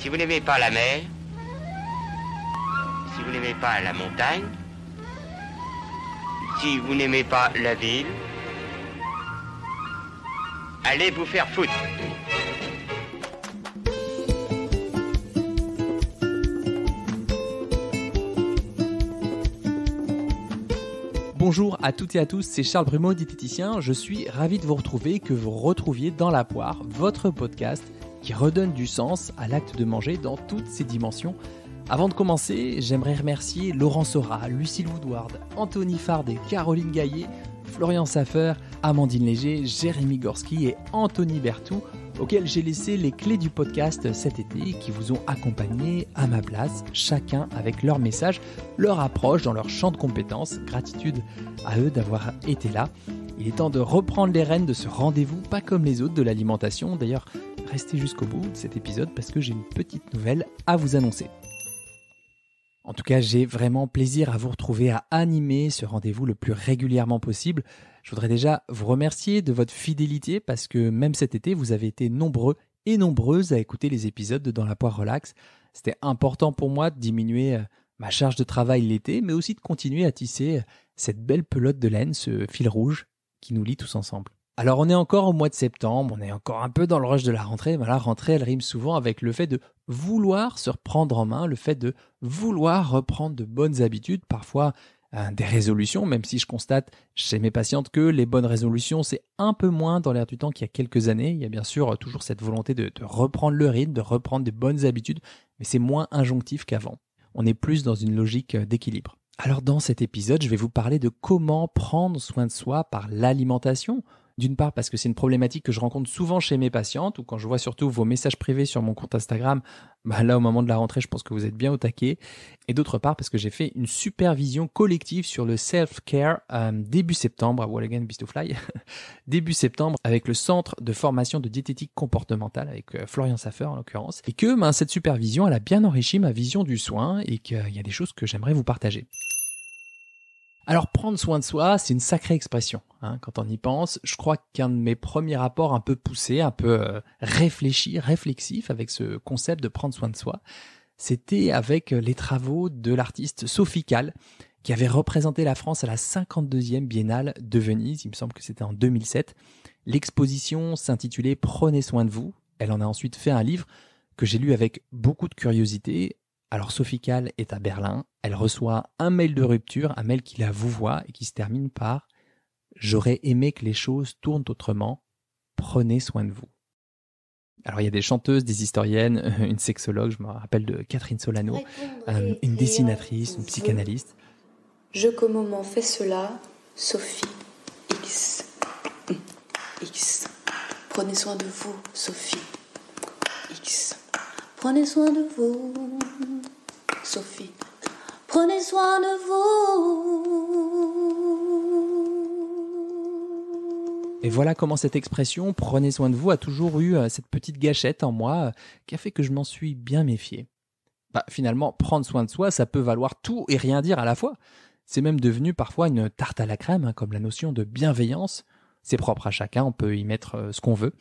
Si vous n'aimez pas la mer, si vous n'aimez pas la montagne, si vous n'aimez pas la ville, allez vous faire foutre. Bonjour à toutes et à tous, c'est Charles Brumeau, diététicien. Je suis ravi de vous retrouver, et que vous retrouviez dans la poire, votre podcast redonne du sens à l'acte de manger dans toutes ses dimensions. Avant de commencer, j'aimerais remercier Laurent Sora, Lucille Woodward, Anthony Fardet, Caroline Gaillet, Florian Saffer, Amandine Léger, Jérémy Gorski et Anthony Bertou, auxquels j'ai laissé les clés du podcast cet été, qui vous ont accompagné à ma place, chacun avec leur message, leur approche dans leur champ de compétences. Gratitude à eux d'avoir été là. Il est temps de reprendre les rênes de ce rendez-vous, pas comme les autres de l'alimentation. D'ailleurs, restez jusqu'au bout de cet épisode parce que j'ai une petite nouvelle à vous annoncer. En tout cas, j'ai vraiment plaisir à vous retrouver, à animer ce rendez-vous le plus régulièrement possible. Je voudrais déjà vous remercier de votre fidélité parce que même cet été, vous avez été nombreux et nombreuses à écouter les épisodes de Dans la Poire Relax. C'était important pour moi de diminuer euh, ma charge de travail l'été, mais aussi de continuer à tisser euh, cette belle pelote de laine, ce fil rouge qui nous lie tous ensemble. Alors on est encore au mois de septembre, on est encore un peu dans le rush de la rentrée, mais la rentrée elle rime souvent avec le fait de vouloir se reprendre en main, le fait de vouloir reprendre de bonnes habitudes, parfois hein, des résolutions, même si je constate chez mes patientes que les bonnes résolutions c'est un peu moins dans l'air du temps qu'il y a quelques années, il y a bien sûr euh, toujours cette volonté de, reprendre le rythme, de reprendre des bonnes habitudes, mais c'est moins injonctif qu'avant. On est plus dans une logique euh, d'équilibre. Alors dans cet épisode, je vais vous parler de comment prendre soin de soi par l'alimentation. D'une part parce que c'est une problématique que je rencontre souvent chez mes patientes ou quand je vois surtout vos messages privés sur mon compte Instagram, bah, là au moment de la rentrée je pense que vous êtes bien au taquet. Et d'autre part parce que j'ai fait une supervision collective sur le self-care euh, début septembre à again Beast Fly, début septembre avec le centre de formation de diététique comportementale avec euh, Florian Saffer en l'occurrence. Et que ben, cette supervision elle a bien enrichi ma vision du soin et qu'il y a des choses que j'aimerais vous partager. Alors prendre soin de soi, c'est une sacrée expression. Hein, quand on y pense, je crois qu'un de mes premiers rapports un peu poussé, un peu euh, réfléchi, réflexif avec ce concept de prendre soin de soi, c'était avec euh, les travaux de l'artiste Sophie Cal, qui avait représenté la France à la 52e biennale de Venise, il me semble que c'était en 2007. L'exposition s'intitulait Prenez soin de vous. Elle en a ensuite fait un livre que j'ai lu avec beaucoup de curiosité alors Sophie Kahl est à Berlin, elle reçoit un mail de rupture, un mail qui la vouvoie et qui se termine par J'aurais aimé que les choses tournent autrement, prenez soin de vous. Alors il y a des chanteuses, des historiennes, une sexologue, je me rappelle de Catherine Solano, euh, une dessinatrice, une psychanalyste. Je qu'au moment fait cela, Sophie X. X. Prenez soin de vous, Sophie X. Prenez soin de vous, Sophie. Prenez soin de vous. Et voilà comment cette expression prenez soin de vous a toujours eu euh, cette petite gâchette en moi euh, qui a fait que je m'en suis bien méfié. Bah, finalement, prendre soin de soi, ça peut valoir tout et rien dire à la fois. C'est même devenu parfois une tarte à la crème, hein, comme la notion de bienveillance. C'est propre à chacun, on peut y mettre euh, ce qu'on veut.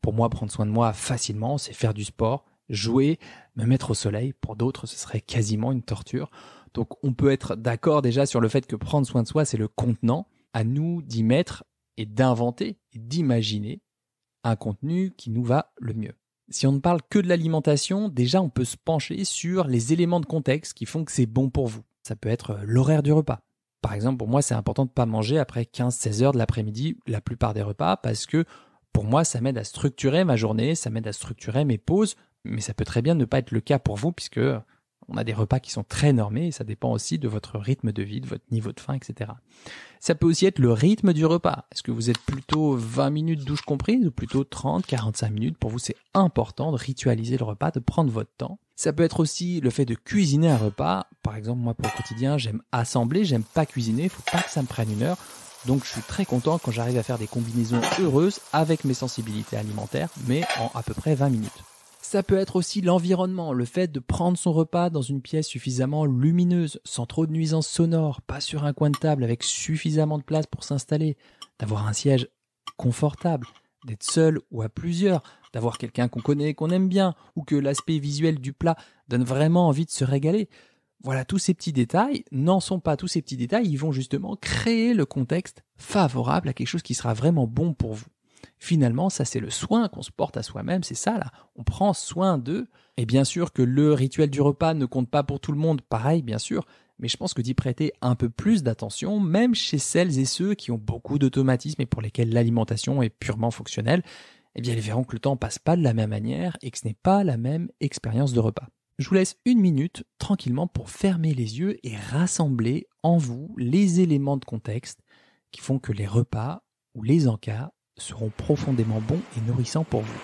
Pour moi, prendre soin de moi facilement, c'est faire du sport, jouer, me mettre au soleil. Pour d'autres, ce serait quasiment une torture. Donc on peut être d'accord déjà sur le fait que prendre soin de soi, c'est le contenant. À nous d'y mettre et d'inventer et d'imaginer un contenu qui nous va le mieux. Si on ne parle que de l'alimentation, déjà on peut se pencher sur les éléments de contexte qui font que c'est bon pour vous. Ça peut être l'horaire du repas. Par exemple, pour moi, c'est important de ne pas manger après 15-16 heures de l'après-midi la plupart des repas parce que pour moi, ça m'aide à structurer ma journée, ça m'aide à structurer mes pauses, mais ça peut très bien ne pas être le cas pour vous puisque euh, on a des repas qui sont très normés et ça dépend aussi de votre rythme de vie, de votre niveau de faim, etc. Ça peut aussi être le rythme du repas. Est-ce que vous êtes plutôt 20 minutes douche comprise ou plutôt 30, 45 minutes Pour vous, c'est important de ritualiser le repas, de prendre votre temps. Ça peut être aussi le fait de cuisiner un repas. Par exemple, moi, pour le quotidien, j'aime assembler, j'aime pas cuisiner, faut pas que ça me prenne une heure. Donc je suis très content quand j'arrive à faire des combinaisons heureuses avec mes sensibilités alimentaires, mais en à peu près 20 minutes. Ça peut être aussi l'environnement, le fait de prendre son repas dans une pièce suffisamment lumineuse, sans trop de nuisances sonores, pas sur un coin de table, avec suffisamment de place pour s'installer, d'avoir un siège confortable, d'être seul ou à plusieurs, d'avoir quelqu'un qu'on connaît, qu'on aime bien, ou que l'aspect visuel du plat donne vraiment envie de se régaler. Voilà, tous ces petits détails n'en sont pas tous ces petits détails, ils vont justement créer le contexte favorable à quelque chose qui sera vraiment bon pour vous. Finalement, ça c'est le soin qu'on se porte à soi-même, c'est ça là, on prend soin d'eux. Et bien sûr que le rituel du repas ne compte pas pour tout le monde, pareil bien sûr, mais je pense que d'y prêter un peu plus d'attention, même chez celles et ceux qui ont beaucoup d'automatisme et pour lesquels l'alimentation est purement fonctionnelle, eh bien ils verront que le temps passe pas de la même manière et que ce n'est pas la même expérience de repas. Je vous laisse une minute tranquillement pour fermer les yeux et rassembler en vous les éléments de contexte qui font que les repas ou les encas seront profondément bons et nourrissants pour vous.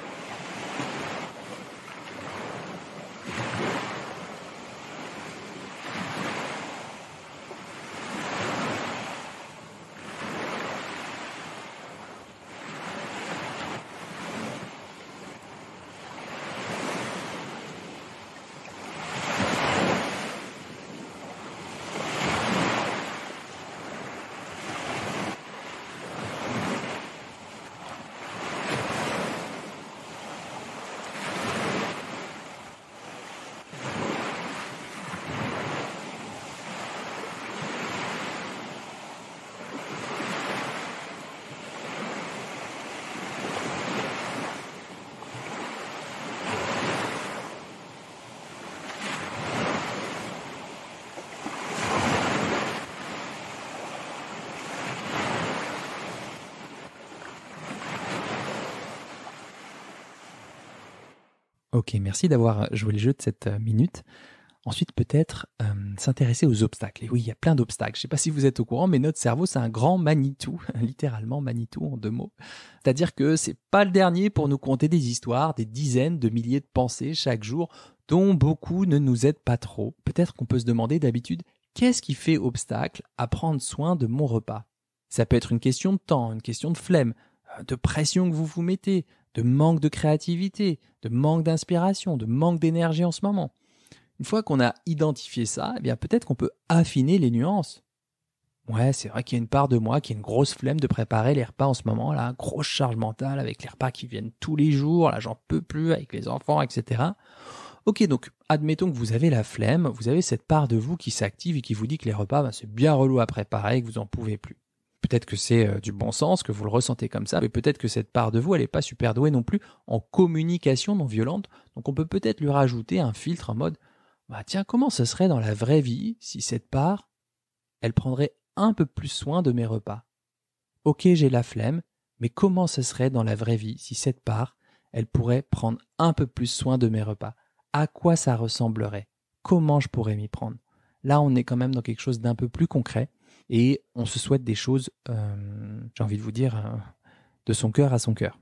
Ok, merci d'avoir joué les jeux de cette euh, minute. Ensuite, peut-être euh, s'intéresser aux obstacles. Et oui, il y a plein d'obstacles. Je ne sais pas si vous êtes au courant, mais notre cerveau, c'est un grand Manitou, littéralement Manitou en deux mots. C'est-à-dire que c'est pas le dernier pour nous conter des histoires, des dizaines de milliers de pensées chaque jour, dont beaucoup ne nous aident pas trop. Peut-être qu'on peut se demander d'habitude, qu'est-ce qui fait obstacle à prendre soin de mon repas Ça peut être une question de temps, une question de flemme, euh, de pression que vous vous mettez, de manque de créativité, de manque d'inspiration, de manque d'énergie en ce moment. Une fois qu'on a identifié ça, eh bien peut-être qu'on peut affiner les nuances. Ouais, c'est vrai qu'il y a une part de moi qui a une grosse flemme de préparer les repas en ce moment, là, grosse charge mentale avec les repas qui viennent tous les jours, là j'en peux plus avec les enfants, etc. Ok, donc admettons que vous avez la flemme, vous avez cette part de vous qui s'active et qui vous dit que les repas, ben, c'est bien relou à préparer et que vous n'en pouvez plus. Peut-être que c'est euh, du bon sens, que vous le ressentez comme ça, mais peut-être que cette part de vous, elle n'est pas super douée non plus en communication non violente. Donc on peut peut-être lui rajouter un filtre en mode, bah tiens, comment ce serait dans la vraie vie si cette part, elle prendrait un peu plus soin de mes repas Ok, j'ai la flemme, mais comment ce serait dans la vraie vie si cette part, elle pourrait prendre un peu plus soin de mes repas À quoi ça ressemblerait Comment je pourrais m'y prendre Là, on est quand même dans quelque chose d'un peu plus concret et on se souhaite des choses, euh, j'ai envie de vous dire, euh, de son cœur à son cœur.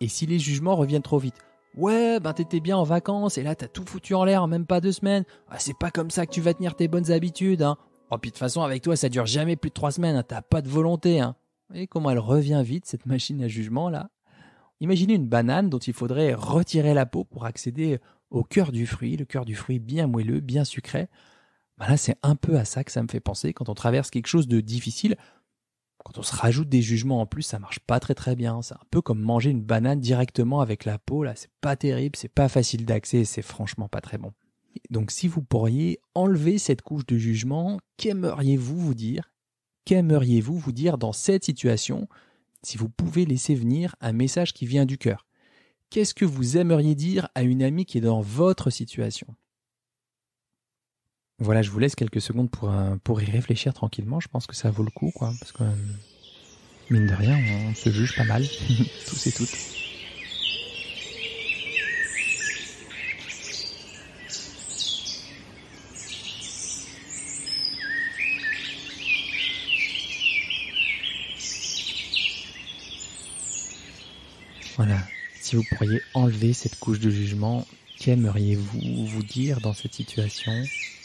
Et si les jugements reviennent trop vite Ouais, ben t'étais bien en vacances et là t'as tout foutu en l'air en même pas deux semaines. Ah, c'est pas comme ça que tu vas tenir tes bonnes habitudes, hein. Oh, puis de toute façon, avec toi, ça dure jamais plus de trois semaines, hein. t'as pas de volonté, hein. Et comment elle revient vite, cette machine à jugement, là Imaginez une banane dont il faudrait retirer la peau pour accéder au cœur du fruit, le cœur du fruit bien moelleux, bien sucré. Ben là, c'est un peu à ça que ça me fait penser quand on traverse quelque chose de difficile, quand on se rajoute des jugements en plus, ça marche pas très très bien. C'est un peu comme manger une banane directement avec la peau. Là, c'est pas terrible, c'est pas facile d'accès c'est franchement pas très bon. Donc, si vous pourriez enlever cette couche de jugement, qu'aimeriez-vous vous dire Qu'aimeriez-vous vous dire dans cette situation si vous pouvez laisser venir un message qui vient du cœur Qu'est-ce que vous aimeriez dire à une amie qui est dans votre situation voilà, je vous laisse quelques secondes pour, euh, pour y réfléchir tranquillement. Je pense que ça vaut le coup, quoi. Parce que, euh, mine de rien, on se juge pas mal, tous et toutes. Voilà, si vous pourriez enlever cette couche de jugement, qu'aimeriez-vous vous dire dans cette situation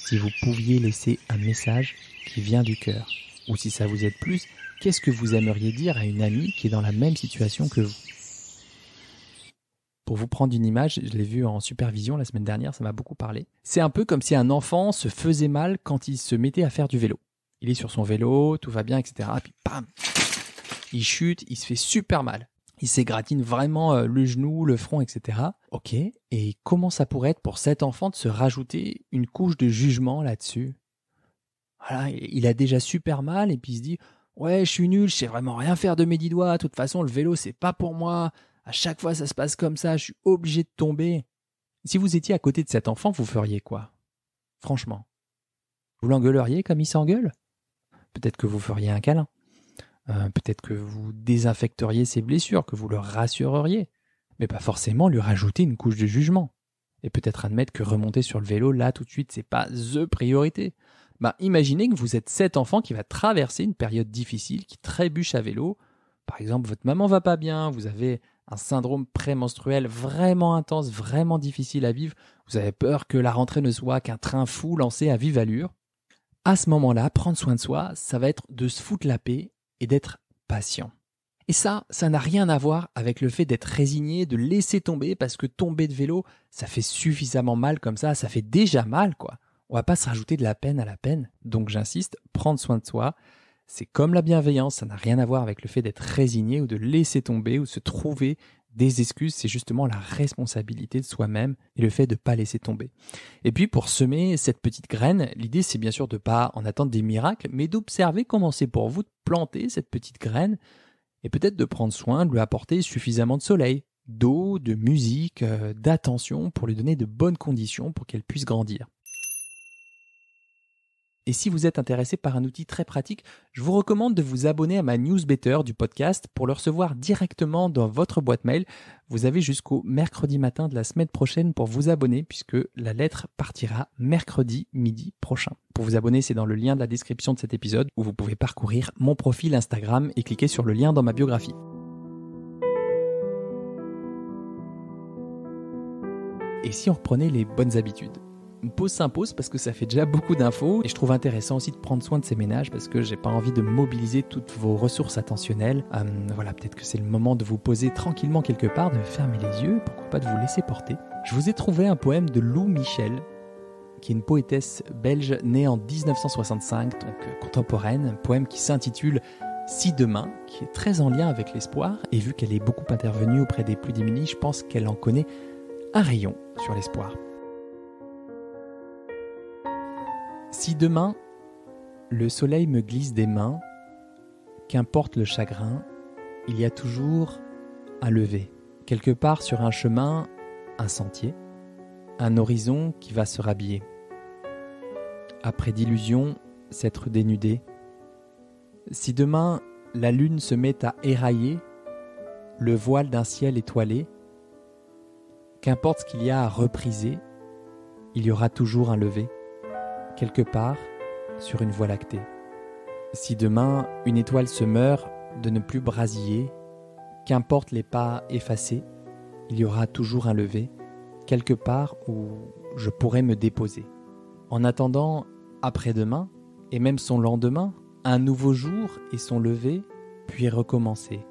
si vous pouviez laisser un message qui vient du cœur. Ou si ça vous aide plus, qu'est-ce que vous aimeriez dire à une amie qui est dans la même situation que vous pour vous prendre une image, je l'ai vu en supervision la semaine dernière, ça m'a beaucoup parlé. C'est un peu comme si un enfant se faisait mal quand il se mettait à faire du vélo. Il est sur son vélo, tout va bien, etc. Puis bam Il chute, il se fait super mal il s'égratine vraiment euh, le genou, le front, etc. Ok, et comment ça pourrait être pour cet enfant de se rajouter une couche de jugement là-dessus Voilà, il a déjà super mal et puis il se dit Ouais, je suis nul, je sais vraiment rien faire de mes dix doigts, de toute façon le vélo c'est pas pour moi, à chaque fois ça se passe comme ça, je suis obligé de tomber. Si vous étiez à côté de cet enfant, vous feriez quoi Franchement. Vous l'engueuleriez comme il s'engueule Peut-être que vous feriez un câlin. Euh, peut-être que vous désinfecteriez ses blessures, que vous le rassureriez, mais pas forcément lui rajouter une couche de jugement. Et peut-être admettre que remonter sur le vélo, là, tout de suite, c'est pas the priorité. Bah, imaginez que vous êtes cet enfant qui va traverser une période difficile, qui trébuche à vélo. Par exemple, votre maman va pas bien, vous avez un syndrome prémenstruel vraiment intense, vraiment difficile à vivre, vous avez peur que la rentrée ne soit qu'un train fou lancé à vive allure. À ce moment-là, prendre soin de soi, ça va être de se foutre la paix et d'être patient. Et ça, ça n'a rien à voir avec le fait d'être résigné, de laisser tomber, parce que tomber de vélo, ça fait suffisamment mal comme ça, ça fait déjà mal, quoi. On va pas se rajouter de la peine à la peine. Donc j'insiste, prendre soin de soi, c'est comme la bienveillance, ça n'a rien à voir avec le fait d'être résigné ou de laisser tomber ou de se trouver des excuses, c'est justement la responsabilité de soi-même et le fait de ne pas laisser tomber. Et puis pour semer cette petite graine, l'idée c'est bien sûr de ne pas en attendre des miracles, mais d'observer comment c'est pour vous de planter cette petite graine et peut-être de prendre soin de lui apporter suffisamment de soleil, d'eau, de musique, euh, d'attention pour lui donner de bonnes conditions pour qu'elle puisse grandir. Et si vous êtes intéressé par un outil très pratique, je vous recommande de vous abonner à ma newsletter du podcast pour le recevoir directement dans votre boîte mail. Vous avez jusqu'au mercredi matin de la semaine prochaine pour vous abonner puisque la lettre partira mercredi midi prochain. Pour vous abonner, c'est dans le lien de la description de cet épisode où vous pouvez parcourir mon profil Instagram et cliquer sur le lien dans ma biographie. Et si on reprenait les bonnes habitudes une pause s'impose parce que ça fait déjà beaucoup d'infos et je trouve intéressant aussi de prendre soin de ces ménages parce que j'ai pas envie de mobiliser toutes vos ressources attentionnelles. Hum, voilà, peut-être que c'est le moment de vous poser tranquillement quelque part, de fermer les yeux, pourquoi pas de vous laisser porter. Je vous ai trouvé un poème de Lou Michel qui est une poétesse belge née en 1965, donc euh, contemporaine, un poème qui s'intitule si demain, qui est très en lien avec l'espoir, et vu qu'elle est beaucoup intervenue auprès des plus démunis, je pense qu'elle en connaît un rayon sur l'espoir. Si demain le soleil me glisse des mains, qu'importe le chagrin, il y a toujours un lever, quelque part sur un chemin, un sentier, un horizon qui va se rhabiller. Après d'illusions, s'être dénudé. Si demain la lune se met à érailler le voile d'un ciel étoilé, qu'importe ce qu'il y a à repriser, il y aura toujours un lever quelque part, sur une voie lactée. Si demain une étoile se meurt, de ne plus brasiller, qu'importe les pas effacés, il y aura toujours un lever, quelque part où je pourrai me déposer. En attendant, après-demain, et même son lendemain, un nouveau jour et son lever, puis recommencer.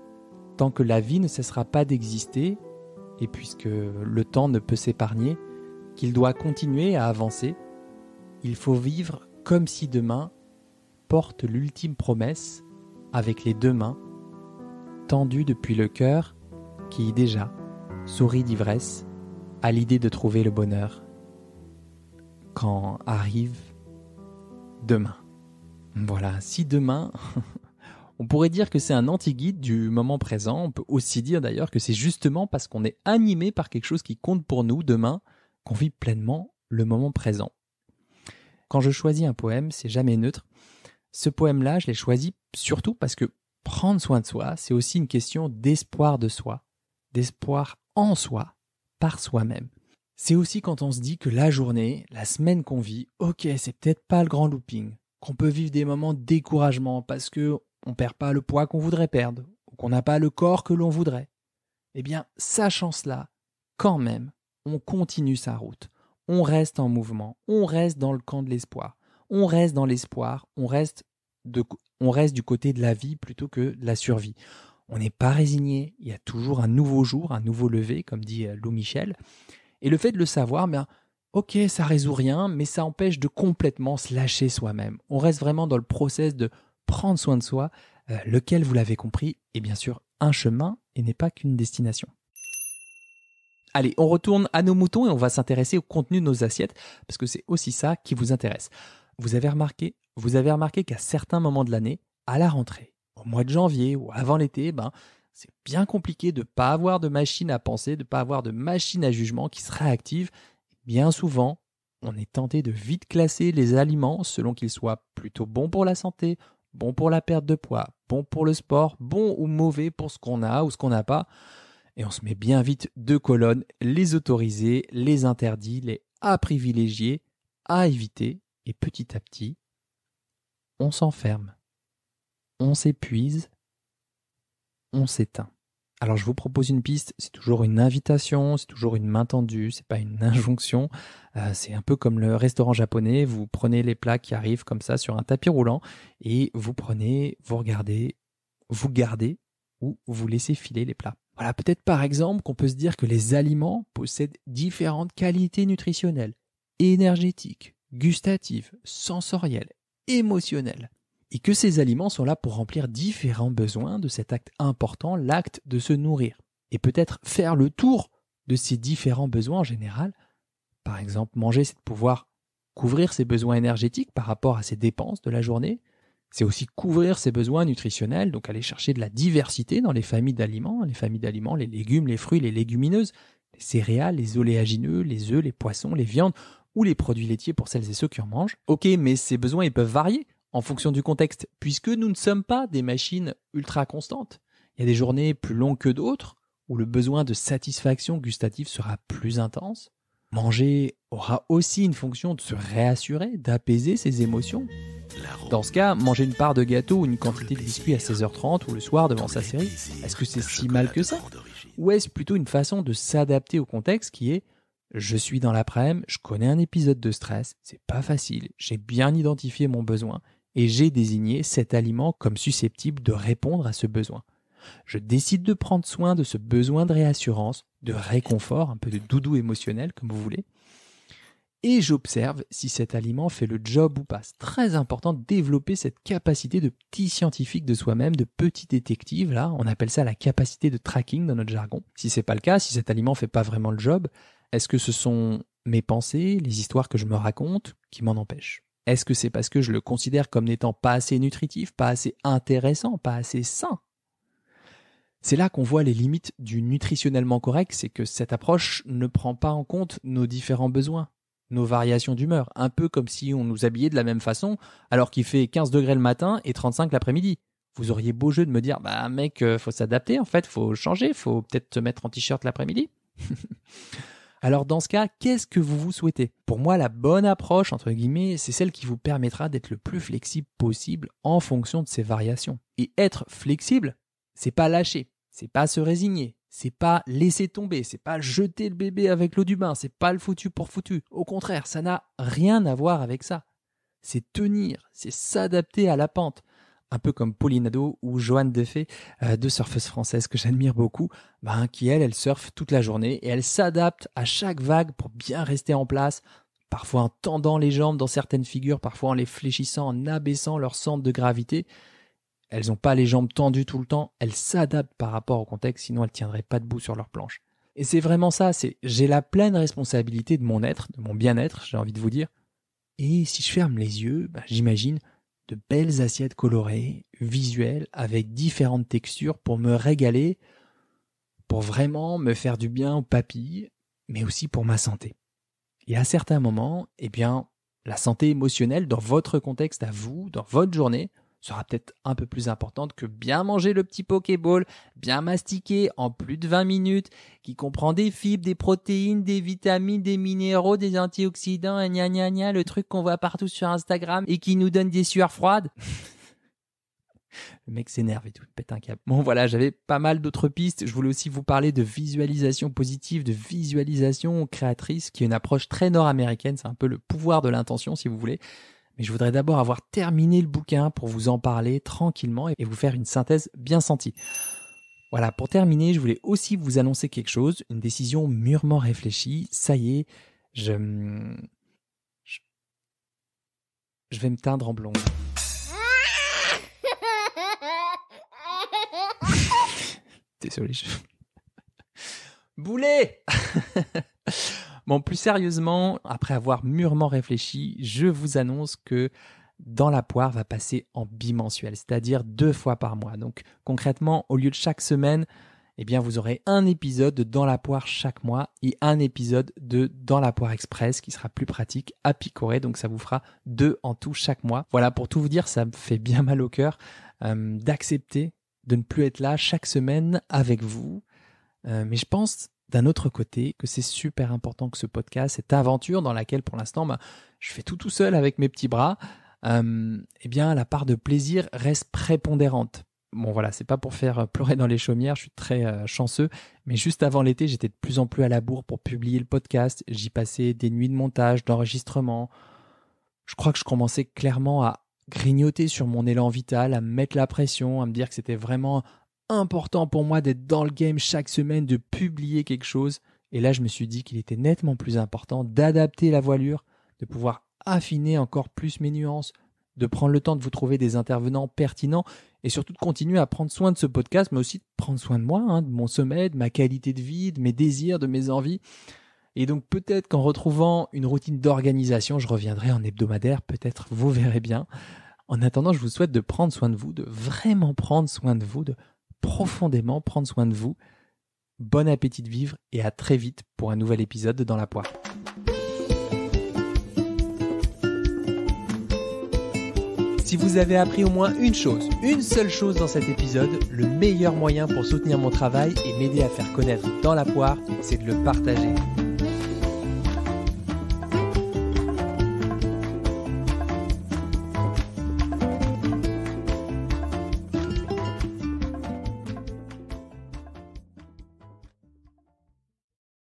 Tant que la vie ne cessera pas d'exister, et puisque le temps ne peut s'épargner, qu'il doit continuer à avancer, il faut vivre comme si demain porte l'ultime promesse avec les deux mains, tendues depuis le cœur qui déjà sourit d'ivresse à l'idée de trouver le bonheur. Quand arrive demain. Voilà, si demain, on pourrait dire que c'est un anti-guide du moment présent, on peut aussi dire d'ailleurs que c'est justement parce qu'on est animé par quelque chose qui compte pour nous demain qu'on vit pleinement le moment présent. Quand je choisis un poème, c'est jamais neutre. Ce poème-là, je l'ai choisi surtout parce que prendre soin de soi, c'est aussi une question d'espoir de soi, d'espoir en soi, par soi-même. C'est aussi quand on se dit que la journée, la semaine qu'on vit, ok, c'est peut-être pas le grand looping, qu'on peut vivre des moments de découragement parce que on perd pas le poids qu'on voudrait perdre, ou qu'on n'a pas le corps que l'on voudrait. Eh bien, sachant cela, quand même, on continue sa route on reste en mouvement, on reste dans le camp de l'espoir, on reste dans l'espoir, on reste on reste du côté de la vie plutôt que de la survie. On n'est pas résigné, il y a toujours un nouveau jour, un nouveau lever, comme dit euh, Lou Michel. Et le fait de le savoir, bien, ok, ça résout rien, mais ça empêche de complètement se lâcher soi-même. On reste vraiment dans le process de prendre soin de soi, euh, lequel, vous l'avez compris, est bien sûr un chemin et n'est pas qu'une destination. Allez, on retourne à nos moutons et on va s'intéresser au contenu de nos assiettes, parce que c'est aussi ça qui vous intéresse. Vous avez remarqué, vous avez remarqué qu'à certains moments de l'année, à la rentrée, au mois de janvier ou avant l'été, ben, c'est bien compliqué de ne pas avoir de machine à penser, de ne pas avoir de machine à jugement qui se active. Bien souvent, on est tenté de vite classer les aliments selon qu'ils soient plutôt bons pour la santé, bons pour la perte de poids, bons pour le sport, bons ou mauvais pour ce qu'on a ou ce qu'on n'a pas. Et on se met bien vite deux colonnes, les autoriser, les interdits, les à privilégier, à éviter, et petit à petit, on s'enferme, on s'épuise, on s'éteint. Alors je vous propose une piste, c'est toujours une invitation, c'est toujours une main tendue, c'est pas une injonction. Euh, c'est un peu comme le restaurant japonais, vous prenez les plats qui arrivent comme ça sur un tapis roulant et vous prenez, vous regardez, vous gardez ou vous laissez filer les plats. Voilà, peut-être par exemple qu'on peut se dire que les aliments possèdent différentes qualités nutritionnelles, énergétiques, gustatives, sensorielles, émotionnelles, et que ces aliments sont là pour remplir différents besoins de cet acte important, l'acte de se nourrir, et peut-être faire le tour de ces différents besoins en général. Par exemple, manger, c'est de pouvoir couvrir ses besoins énergétiques par rapport à ses dépenses de la journée, c'est aussi couvrir ses besoins nutritionnels, donc aller chercher de la diversité dans les familles d'aliments, les familles d'aliments, les légumes, les fruits, les légumineuses, les céréales, les oléagineux, les œufs, les poissons, les viandes ou les produits laitiers pour celles et ceux qui en mangent. Ok, mais ces besoins ils peuvent varier en fonction du contexte, puisque nous ne sommes pas des machines ultra constantes. Il y a des journées plus longues que d'autres, où le besoin de satisfaction gustative sera plus intense, Manger aura aussi une fonction de se réassurer, d'apaiser ses émotions. Dans ce cas, manger une part de gâteau ou une quantité de biscuits à 16h30 ou le soir devant sa série, est-ce que c'est si mal que ça Ou est-ce plutôt une façon de s'adapter au contexte qui est je suis dans l'après-midi, je connais un épisode de stress, c'est pas facile, j'ai bien identifié mon besoin et j'ai désigné cet aliment comme susceptible de répondre à ce besoin je décide de prendre soin de ce besoin de réassurance, de réconfort, un peu de doudou émotionnel, comme vous voulez. Et j'observe si cet aliment fait le job ou pas. C'est très important de développer cette capacité de petit scientifique de soi-même, de petit détective, là. On appelle ça la capacité de tracking dans notre jargon. Si c'est pas le cas, si cet aliment fait pas vraiment le job, est-ce que ce sont mes pensées, les histoires que je me raconte, qui m'en empêchent? Est-ce que c'est parce que je le considère comme n'étant pas assez nutritif, pas assez intéressant, pas assez sain c'est là qu'on voit les limites du nutritionnellement correct, c'est que cette approche ne prend pas en compte nos différents besoins, nos variations d'humeur, un peu comme si on nous habillait de la même façon alors qu'il fait 15 degrés le matin et 35 l'après-midi. Vous auriez beau jeu de me dire bah mec, euh, faut s'adapter en fait, faut changer, faut peut-être te mettre en t-shirt l'après-midi. Alors dans ce cas, qu'est-ce que vous vous souhaitez Pour moi, la bonne approche, entre guillemets, c'est celle qui vous permettra d'être le plus flexible possible en fonction de ces variations. Et être flexible, c'est pas lâcher, c'est pas se résigner, c'est pas laisser tomber, c'est pas jeter le bébé avec l'eau du bain, c'est pas le foutu pour foutu. Au contraire, ça n'a rien à voir avec ça. C'est tenir, c'est s'adapter à la pente. Un peu comme Paulinado ou Joanne Defay, euh, deux surfeuses françaises que j'admire beaucoup, ben, qui elles, elles surfent toute la journée et elles s'adaptent à chaque vague pour bien rester en place, parfois en tendant les jambes dans certaines figures, parfois en les fléchissant, en abaissant leur centre de gravité. Elles n'ont pas les jambes tendues tout le temps, elles s'adaptent par rapport au contexte, sinon elles ne tiendraient pas debout sur leur planche. Et c'est vraiment ça, c'est j'ai la pleine responsabilité de mon être, de mon bien-être, j'ai envie de vous dire. Et si je ferme les yeux, bah, j'imagine de belles assiettes colorées, visuelles, avec différentes textures pour me régaler, pour vraiment me faire du bien aux papilles, mais aussi pour ma santé. Et à certains moments, eh bien, la santé émotionnelle dans votre contexte à vous, dans votre journée, sera peut-être un peu plus importante que bien manger le petit Pokéball, bien mastiquer en plus de 20 minutes, qui comprend des fibres, des protéines, des vitamines, des minéraux, des antioxydants, et gna gna le truc qu'on voit partout sur Instagram et qui nous donne des sueurs froides. Le mec s'énerve et tout, pète un câble. Bon voilà, j'avais pas mal d'autres pistes. Je voulais aussi vous parler de visualisation positive, de visualisation créatrice, qui est une approche très nord-américaine. C'est un peu le pouvoir de l'intention, si vous voulez mais je voudrais d'abord avoir terminé le bouquin pour vous en parler tranquillement et vous faire une synthèse bien sentie. Voilà, pour terminer, je voulais aussi vous annoncer quelque chose, une décision mûrement réfléchie. Ça y est, je... Je, vais me teindre en blonde. Désolé, je... Boulet Bon, plus sérieusement, après avoir mûrement réfléchi, je vous annonce que dans la poire va passer en bimensuel, c'est-à-dire deux fois par mois. Donc concrètement, au lieu de chaque semaine, eh bien vous aurez un épisode de Dans la poire chaque mois et un épisode de Dans la poire express qui sera plus pratique à picorer. Donc ça vous fera deux en tout chaque mois. Voilà, pour tout vous dire, ça me fait bien mal au cœur euh, d'accepter de ne plus être là chaque semaine avec vous. Euh, mais je pense d'un autre côté que c'est super important que ce podcast, cette aventure dans laquelle pour l'instant bah, je fais tout tout seul avec mes petits bras, euh, eh bien la part de plaisir reste prépondérante. Bon voilà, c'est pas pour faire pleurer dans les chaumières, je suis très euh, chanceux, mais juste avant l'été, j'étais de plus en plus à la bourre pour publier le podcast, j'y passais des nuits de montage, d'enregistrement. Je crois que je commençais clairement à grignoter sur mon élan vital, à mettre la pression, à me dire que c'était vraiment important pour moi d'être dans le game chaque semaine, de publier quelque chose. Et là, je me suis dit qu'il était nettement plus important d'adapter la voilure, de pouvoir affiner encore plus mes nuances, de prendre le temps de vous trouver des intervenants pertinents et surtout de continuer à prendre soin de ce podcast, mais aussi de prendre soin de moi, hein, de mon sommeil, de ma qualité de vie, de mes désirs, de mes envies. Et donc peut-être qu'en retrouvant une routine d'organisation, je reviendrai en hebdomadaire, peut-être vous verrez bien. En attendant, je vous souhaite de prendre soin de vous, de vraiment prendre soin de vous, de profondément prendre soin de vous. Bon appétit de vivre et à très vite pour un nouvel épisode de Dans la poire. Si vous avez appris au moins une chose, une seule chose dans cet épisode, le meilleur moyen pour soutenir mon travail et m'aider à faire connaître dans la poire, c'est de le partager.